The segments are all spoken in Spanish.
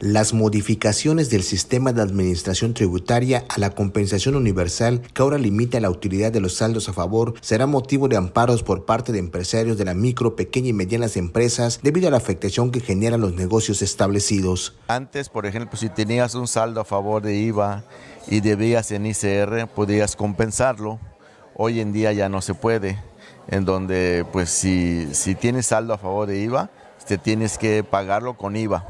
las modificaciones del sistema de administración tributaria a la compensación universal que ahora limita la utilidad de los saldos a favor será motivo de amparos por parte de empresarios de la micro, pequeña y medianas empresas debido a la afectación que generan los negocios establecidos. Antes, por ejemplo, si tenías un saldo a favor de IVA y debías en ICR, podías compensarlo. Hoy en día ya no se puede, en donde pues si, si tienes saldo a favor de IVA, te tienes que pagarlo con IVA.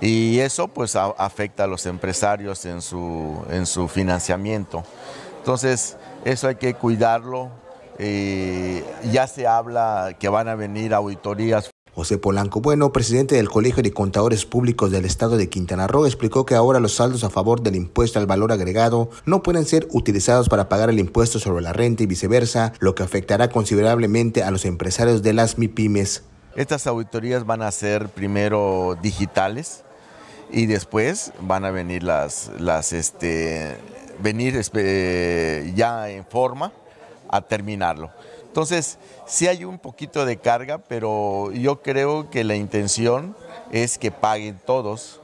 Y eso pues afecta a los empresarios en su, financiamiento. Entonces, eso hay que cuidarlo. Eh, ya se habla que van a venir auditorías. José Polanco Bueno, presidente del Colegio de Contadores Públicos del Estado de Quintana Roo, explicó que ahora los saldos a favor del impuesto al valor agregado no pueden ser utilizados para pagar el impuesto sobre la renta y viceversa, lo que afectará considerablemente a los empresarios de las MIPIMES. Estas auditorías van a ser primero digitales, y después van a venir las, las este, venir ya en forma a terminarlo. Entonces, sí hay un poquito de carga, pero yo creo que la intención es que paguen todos,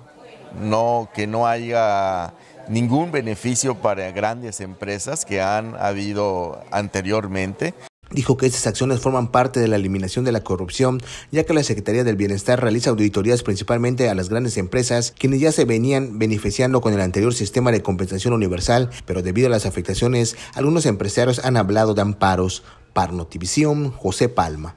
no, que no haya ningún beneficio para grandes empresas que han habido anteriormente dijo que estas acciones forman parte de la eliminación de la corrupción, ya que la Secretaría del Bienestar realiza auditorías principalmente a las grandes empresas, quienes ya se venían beneficiando con el anterior sistema de compensación universal, pero debido a las afectaciones, algunos empresarios han hablado de amparos. Para José Palma.